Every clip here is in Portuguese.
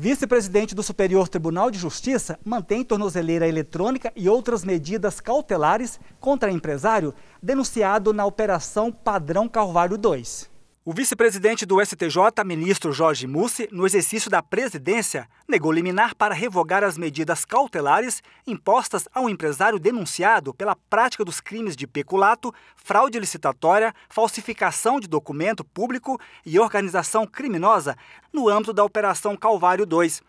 Vice-presidente do Superior Tribunal de Justiça mantém tornozeleira eletrônica e outras medidas cautelares contra empresário denunciado na Operação Padrão Carvalho 2. O vice-presidente do STJ, ministro Jorge Mussi, no exercício da presidência, negou liminar para revogar as medidas cautelares impostas ao empresário denunciado pela prática dos crimes de peculato, fraude licitatória, falsificação de documento público e organização criminosa no âmbito da Operação Calvário 2.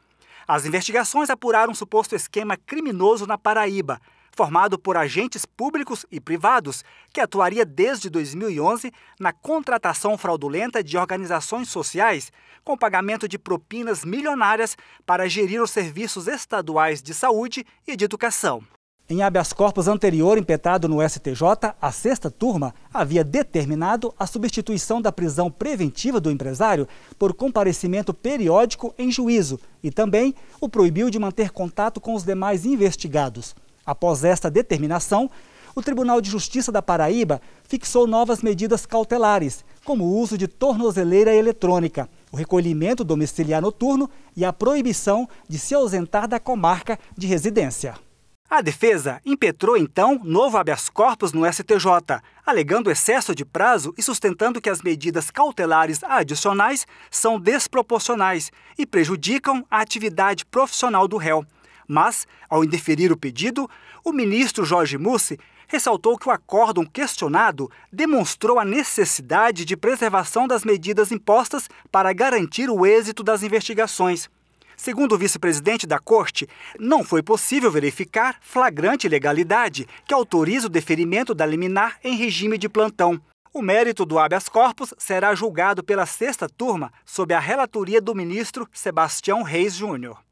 As investigações apuraram um suposto esquema criminoso na Paraíba formado por agentes públicos e privados, que atuaria desde 2011 na contratação fraudulenta de organizações sociais, com pagamento de propinas milionárias para gerir os serviços estaduais de saúde e de educação. Em habeas corpus anterior impetado no STJ, a sexta turma havia determinado a substituição da prisão preventiva do empresário por comparecimento periódico em juízo e também o proibiu de manter contato com os demais investigados. Após esta determinação, o Tribunal de Justiça da Paraíba fixou novas medidas cautelares, como o uso de tornozeleira eletrônica, o recolhimento domiciliar noturno e a proibição de se ausentar da comarca de residência. A defesa impetrou então novo habeas corpus no STJ, alegando excesso de prazo e sustentando que as medidas cautelares adicionais são desproporcionais e prejudicam a atividade profissional do réu. Mas, ao indeferir o pedido, o ministro Jorge Mussi ressaltou que o acórdão questionado demonstrou a necessidade de preservação das medidas impostas para garantir o êxito das investigações. Segundo o vice-presidente da corte, não foi possível verificar flagrante legalidade que autoriza o deferimento da liminar em regime de plantão. O mérito do habeas corpus será julgado pela sexta turma sob a relatoria do ministro Sebastião Reis Júnior.